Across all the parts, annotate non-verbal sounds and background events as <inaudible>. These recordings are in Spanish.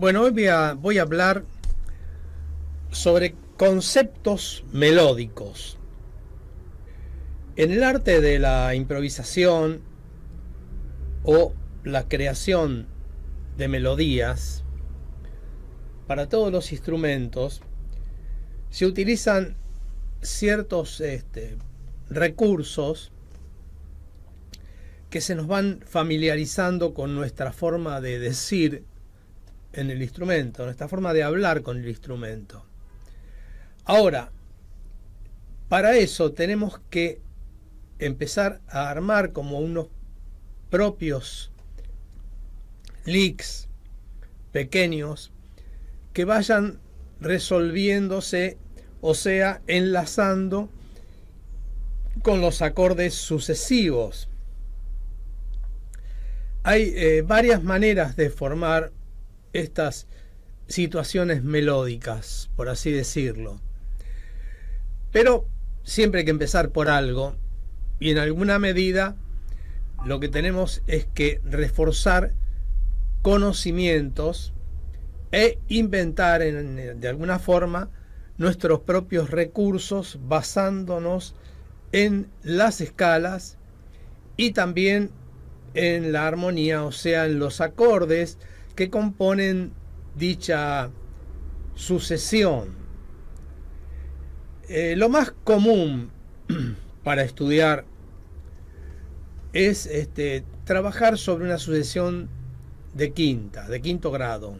Bueno, hoy voy a, hablar sobre conceptos melódicos. En el arte de la improvisación o la creación de melodías, para todos los instrumentos se utilizan ciertos este, recursos que se nos van familiarizando con nuestra forma de decir en el instrumento, nuestra forma de hablar con el instrumento. Ahora, para eso tenemos que empezar a armar como unos propios leaks pequeños que vayan resolviéndose, o sea, enlazando con los acordes sucesivos. Hay eh, varias maneras de formar estas situaciones melódicas, por así decirlo. Pero siempre hay que empezar por algo y en alguna medida lo que tenemos es que reforzar conocimientos e inventar de alguna forma nuestros propios recursos basándonos en las escalas y también en la armonía, o sea, en los acordes, componen dicha sucesión. Eh, lo más común <clears throat> para estudiar es este, trabajar sobre una sucesión de quinta, de quinto grado,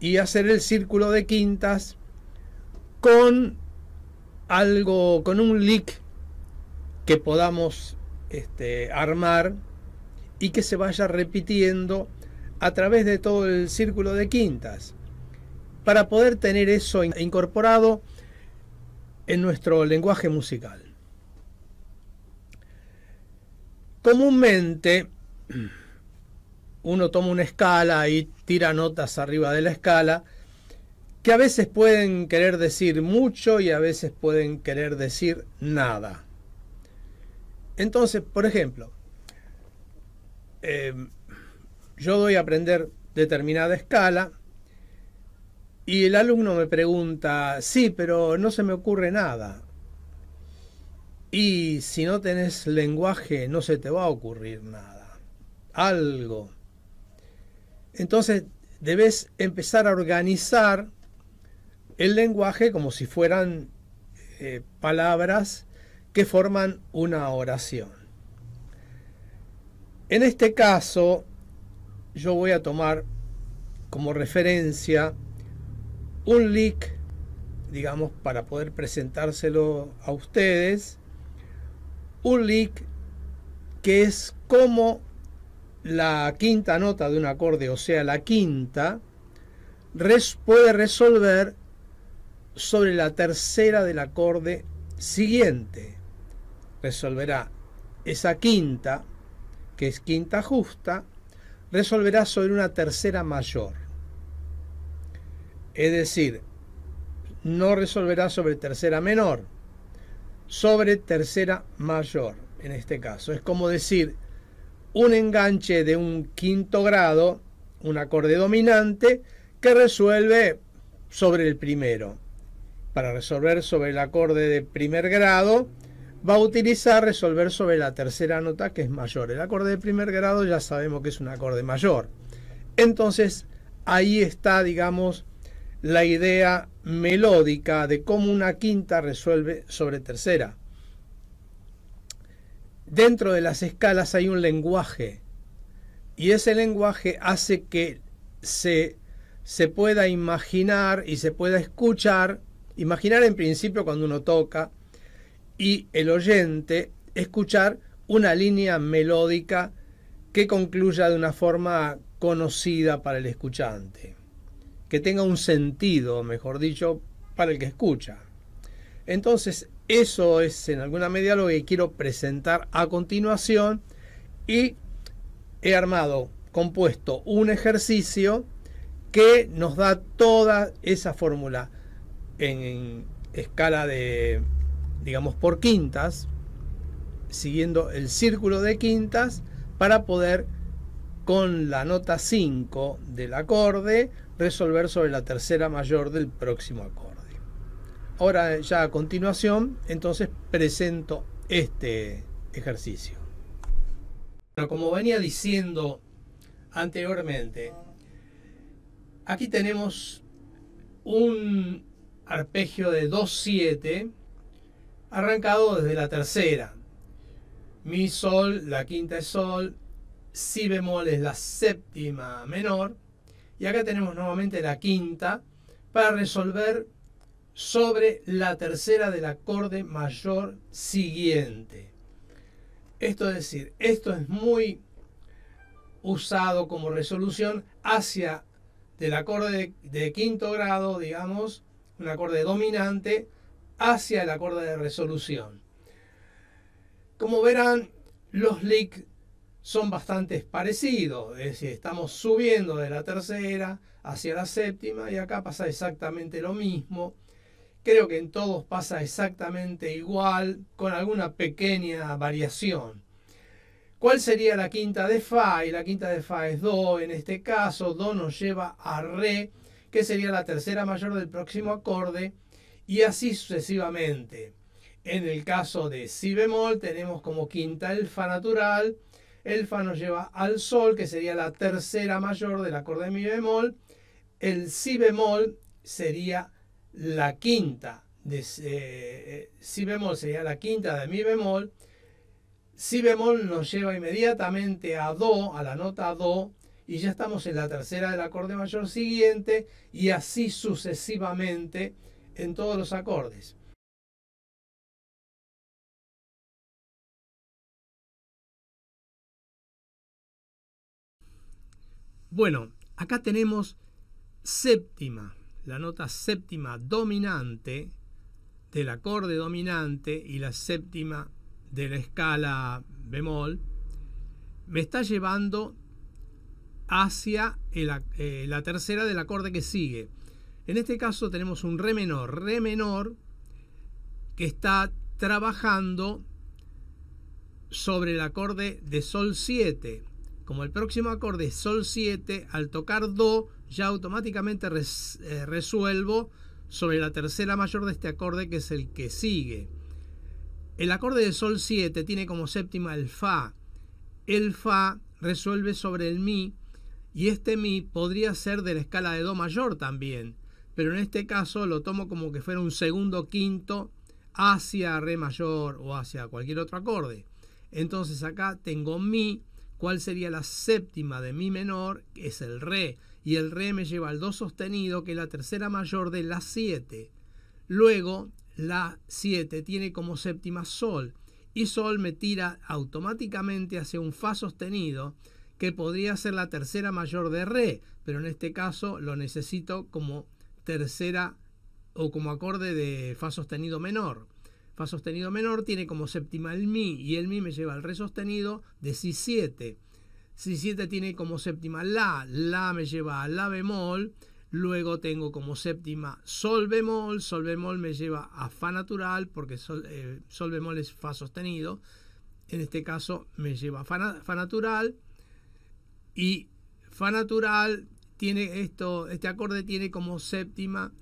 y hacer el círculo de quintas con algo, con un lick que podamos este, armar y que se vaya repitiendo a través de todo el círculo de quintas. Para poder tener eso incorporado en nuestro lenguaje musical. Comúnmente <clears throat> uno toma una escala y tira notas arriba de la escala que a veces pueden querer decir mucho y a veces pueden querer decir nada. Entonces, por ejemplo, em, yo doy a aprender determinada escala y el alumno me pregunta, sí, pero no se me ocurre nada. Y si no tenés lenguaje, no se te va a ocurrir nada. Algo. Entonces, debes empezar a organizar el lenguaje como si fueran eh, palabras que forman una oración. En este caso, yo voy a tomar como referencia un leak, digamos, para poder presentárselo a ustedes, un leak que es como la quinta nota de un acorde, o sea, la quinta, puede resolver sobre la tercera del acorde siguiente. Resolverá esa quinta, que es quinta justa, resolverá sobre una tercera mayor. Es decir, no resolverá sobre tercera menor, sobre tercera mayor, en este caso. Es como decir, un enganche de un quinto grado, un acorde dominante, que resuelve sobre el primero. Para resolver sobre el acorde de primer grado, va a utilizar resolver sobre la tercera nota que es mayor. El acorde de primer grado ya sabemos que es un acorde mayor. Entonces, ahí está, digamos, la idea melódica de cómo una quinta resuelve sobre tercera. Dentro de las escalas hay un lenguaje y ese lenguaje hace que se, se pueda imaginar y se pueda escuchar, imaginar en principio cuando uno toca, y el oyente escuchar una línea melódica que concluya de una forma conocida para el escuchante, que tenga un sentido, mejor dicho, para el que escucha. Entonces, eso es en alguna medida lo que quiero presentar a continuación y he armado, compuesto un ejercicio que nos da toda esa fórmula en escala de digamos, por quintas, siguiendo el círculo de quintas, para poder con la nota 5 del acorde resolver sobre la tercera mayor del próximo acorde. Ahora ya a continuación, entonces presento este ejercicio. como venía diciendo anteriormente, aquí tenemos un arpegio de 2-7 arrancado desde la tercera. Mi sol, la quinta es sol, si bemol es la séptima menor. Y acá tenemos nuevamente la quinta para resolver sobre la tercera del acorde mayor siguiente. Esto es decir, esto es muy usado como resolución hacia del acorde de quinto grado, digamos, un acorde dominante, hacia el acorde de resolución. Como verán, los leaks son bastante parecidos, es decir, estamos subiendo de la tercera hacia la séptima y acá pasa exactamente lo mismo. Creo que en todos pasa exactamente igual, con alguna pequeña variación. ¿Cuál sería la quinta de Fa? Y la quinta de Fa es Do, en este caso Do nos lleva a Re, que sería la tercera mayor del próximo acorde, y así sucesivamente. En el caso de si bemol tenemos como quinta el fa natural, el fa nos lleva al sol, que sería la tercera mayor del acorde de mi bemol, el si bemol sería la quinta de eh, eh, si bemol sería la quinta de mi bemol, si bemol nos lleva inmediatamente a do, a la nota do, y ya estamos en la tercera del acorde mayor siguiente y así sucesivamente en todos los acordes. Bueno, acá tenemos séptima, la nota séptima dominante del acorde dominante y la séptima de la escala bemol me está llevando hacia eh, la tercera del acorde que sigue. En este caso tenemos un re menor, re menor, que está trabajando sobre el acorde de sol 7. Como el próximo acorde es sol 7, al tocar do ya automáticamente eh, resuelvo sobre la tercera mayor de este acorde que es el que sigue. El acorde de sol 7 tiene como séptima el fa. El fa resuelve sobre el mi y este mi podría ser de la escala de do mayor también pero en este caso lo tomo como que fuera un segundo quinto hacia re mayor o hacia cualquier otro acorde. Entonces acá tengo mi, ¿cuál sería la séptima de mi menor? Que es el re. Y el re me lleva al do sostenido, que es la tercera mayor de la 7. Luego la 7 tiene como séptima sol. Y sol me tira automáticamente hacia un fa sostenido, que podría ser la tercera mayor de re, pero en este caso lo necesito como tercera o como acorde de Fa sostenido menor. Fa sostenido menor tiene como séptima el Mi y el Mi me lleva al Re sostenido de Si7. Si7 tiene como séptima La, La me lleva a La bemol, luego tengo como séptima Sol bemol, Sol bemol me lleva a Fa natural porque Sol, eh, bemol es Fa sostenido, en este caso me lleva a fa natural y Fa natural esto, este acorde tiene como séptima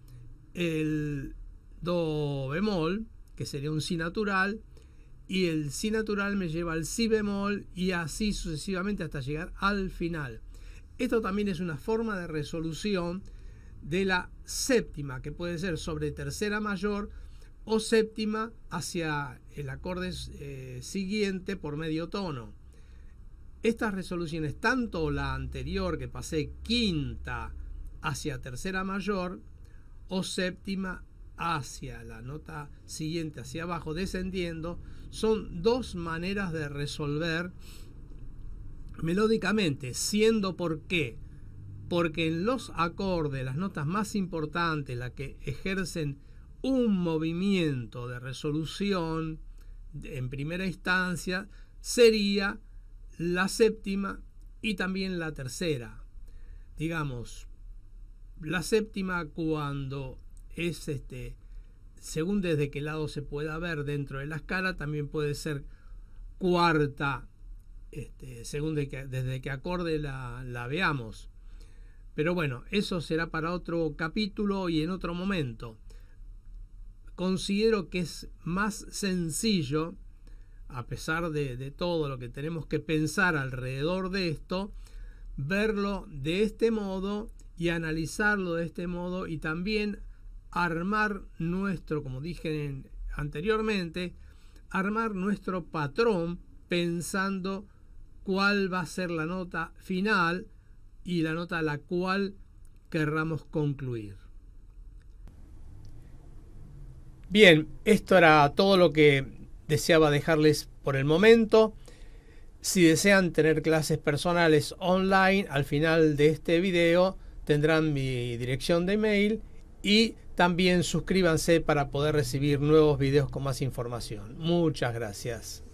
el do bemol, que sería un si natural, y el si natural me lleva al si bemol y así sucesivamente hasta llegar al final. Esto también es una forma de resolución de la séptima, que puede ser sobre tercera mayor o séptima hacia el acorde eh, siguiente por medio tono. Estas resoluciones, tanto la anterior que pasé quinta hacia tercera mayor o séptima hacia la nota siguiente, hacia abajo, descendiendo, son dos maneras de resolver melódicamente, siendo por qué. Porque en los acordes, las notas más importantes, las que ejercen un movimiento de resolución en primera instancia, sería la séptima y también la tercera. Digamos, la séptima cuando es este, según desde qué lado se pueda ver dentro de la escala, también puede ser cuarta, este, según desde que acorde la, la veamos. Pero bueno, eso será para otro capítulo y en otro momento. Considero que es más sencillo a pesar de, todo lo que tenemos que pensar alrededor de esto, verlo de este modo y analizarlo de este modo y también armar nuestro, como dije anteriormente, armar nuestro patrón pensando cuál va a ser la nota final y la nota a la cual querramos concluir. Bien, esto era todo lo que deseaba dejarles por el momento. Si desean tener clases personales online, al final de este video tendrán mi dirección de email y también suscríbanse para poder recibir nuevos videos con más información. Muchas gracias.